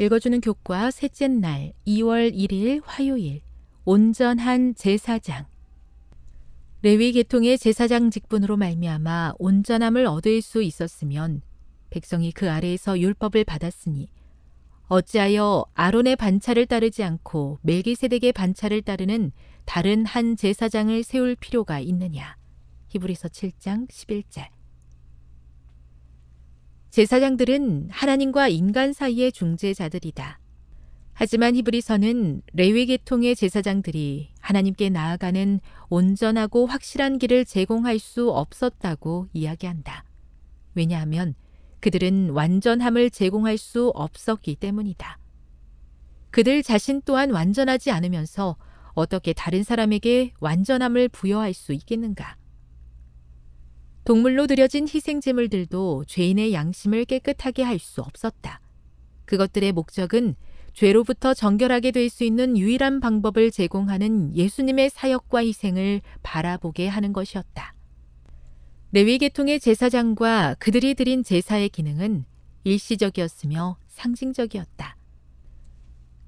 읽어주는 교과 셋째 날 2월 1일 화요일 온전한 제사장 레위 계통의 제사장 직분으로 말미암아 온전함을 얻을 수 있었으면 백성이 그 아래에서 율법을 받았으니 어찌하여 아론의 반차를 따르지 않고 멜기세덱의 반차를 따르는 다른 한 제사장을 세울 필요가 있느냐. 히브리서 7장 11절. 제사장들은 하나님과 인간 사이의 중재자들이다. 하지만 히브리서는 레위 계통의 제사장들이 하나님께 나아가는 온전하고 확실한 길을 제공할 수 없었다고 이야기한다. 왜냐하면 그들은 완전함을 제공할 수 없었기 때문이다. 그들 자신 또한 완전하지 않으면서 어떻게 다른 사람에게 완전함을 부여할 수 있겠는가? 동물로 들여진 희생제물들도 죄인의 양심을 깨끗하게 할 수 없었다. 그것들의 목적은 죄로부터 정결하게 될 수 있는 유일한 방법을 제공하는 예수님의 사역과 희생을 바라보게 하는 것이었다. 레위계통의 제사장과 그들이 드린 제사의 기능은 일시적이었으며 상징적이었다.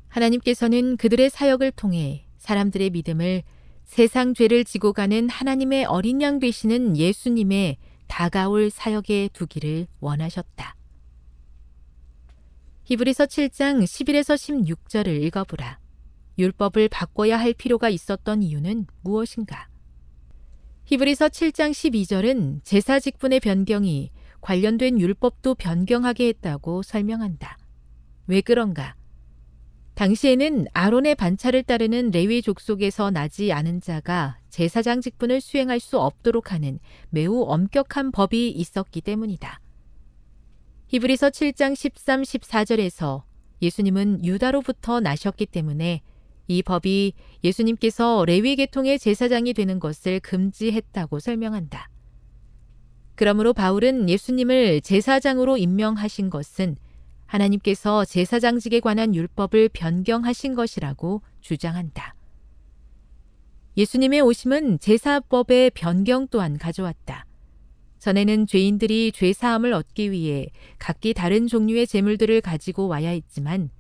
하나님께서는 그들의 사역을 통해 사람들의 믿음을 세상 죄를 지고 가는 하나님의 어린 양 되시는 예수님의 다가올 사역에 두기를 원하셨다. 히브리서 7장 11에서 16절을 읽어보라. 율법을 바꿔야 할 필요가 있었던 이유는 무엇인가? 히브리서 7장 12절은 제사 직분의 변경이 관련된 율법도 변경하게 했다고 설명한다. 왜 그런가? 당시에는 아론의 반차를 따르는 레위 족속에서 나지 않은 자가 제사장 직분을 수행할 수 없도록 하는 매우 엄격한 법이 있었기 때문이다. 히브리서 7장 13, 14절에서 예수님은 유다로부터 나셨기 때문에 이 법이 예수님께서 레위 계통의 제사장이 되는 것을 금지했다고 설명한다. 그러므로 바울은 예수님을 제사장으로 임명하신 것은 하나님께서 제사장직에 관한 율법을 변경하신 것이라고 주장한다. 예수님의 오심은 제사법의 변경 또한 가져왔다. 전에는 죄인들이 죄 사함을 얻기 위해 각기 다른 종류의 재물들을 가지고 와야 했지만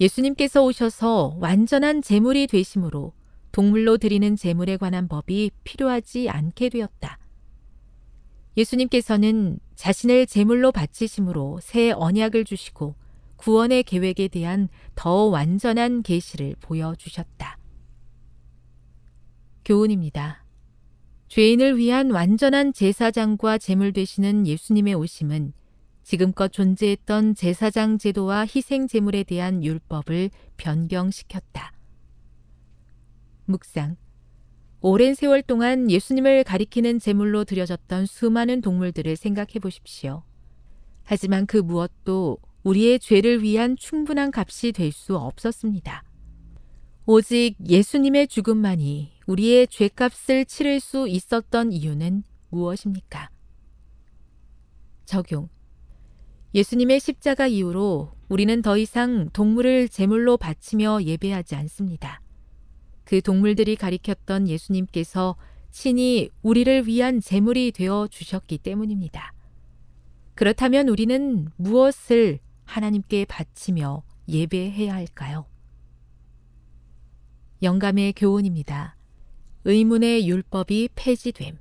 예수님께서 오셔서 완전한 재물이 되심으로 동물로 드리는 재물에 관한 법이 필요하지 않게 되었다. 예수님께서는 자신을 제물로 바치심으로 새 언약을 주시고 구원의 계획에 대한 더 완전한 계시를 보여주셨다. 교훈입니다. 죄인을 위한 완전한 제사장과 제물 되시는 예수님의 오심은 지금껏 존재했던 제사장 제도와 희생 제물에 대한 율법을 변경시켰다. 묵상 오랜 세월 동안 예수님을 가리키는 제물로 드려졌던 수많은 동물들을 생각해 보십시오. 하지만 그 무엇도 우리의 죄를 위한 충분한 값이 될 수 없었습니다. 오직 예수님의 죽음만이 우리의 죄값을 치를 수 있었던 이유는 무엇입니까? 적용. 예수님의 십자가 이후로 우리는 더 이상 동물을 제물로 바치며 예배하지 않습니다. 그 동물들이 가리켰던 예수님께서 친히 우리를 위한 재물이 되어 주셨기 때문입니다. 그렇다면 우리는 무엇을 하나님께 바치며 예배해야 할까요? 영감의 교훈입니다. 의문의 율법이 폐지됨.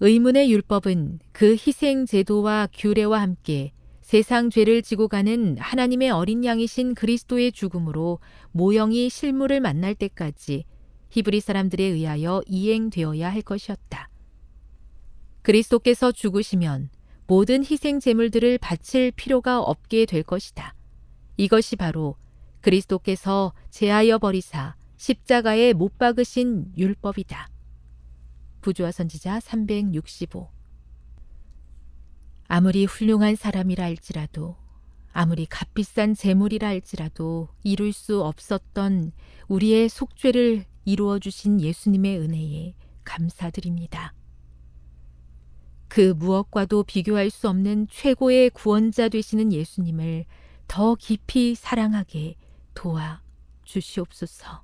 의문의 율법은 그 희생 제도와 규례와 함께 세상 죄를 지고 가는 하나님의 어린 양이신 그리스도의 죽음으로 모형이 실물을 만날 때까지 히브리 사람들에 의하여 이행되어야 할 것이었다. 그리스도께서 죽으시면 모든 희생 제물들을 바칠 필요가 없게 될 것이다. 이것이 바로 그리스도께서 제하여 버리사 십자가에 못 박으신 율법이다. 부조화 선지자 365 아무리 훌륭한 사람이라 할지라도 아무리 값비싼 재물이라 할지라도 이룰 수 없었던 우리의 속죄를 이루어 주신 예수님의 은혜에 감사드립니다. 그 무엇과도 비교할 수 없는 최고의 구원자 되시는 예수님을 더 깊이 사랑하게 도와 주시옵소서.